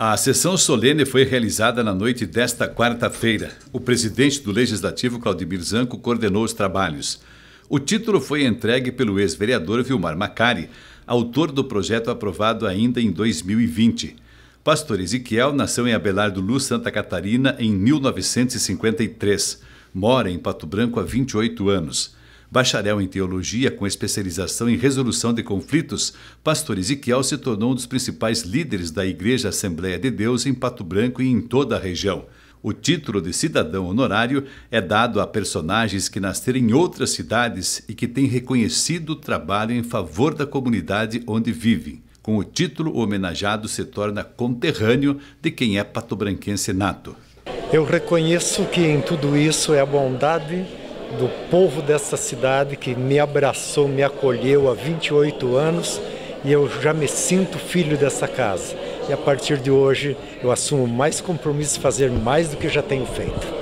A sessão solene foi realizada na noite desta quarta-feira. O presidente do Legislativo, Claudemir Zanco, coordenou os trabalhos. O título foi entregue pelo ex-vereador Vilmar Macari, autor do projeto aprovado ainda em 2020. Pastor Ezequiel nasceu em Abelardo Luz, Santa Catarina, em 1953. Mora em Pato Branco há 28 anos. Bacharel em teologia, com especialização em resolução de conflitos, pastor Ezequiel se tornou um dos principais líderes da Igreja Assembleia de Deus em Pato Branco e em toda a região. O título de cidadão honorário é dado a personagens que nasceram em outras cidades e que têm reconhecido trabalho em favor da comunidade onde vivem. Com o título, o homenageado se torna conterrâneo de quem é patobranquense nato. Eu reconheço que em tudo isso é a bondade do povo dessa cidade que me abraçou, me acolheu há 28 anos e eu já me sinto filho dessa casa. E a partir de hoje eu assumo mais compromisso, fazer mais do que já tenho feito.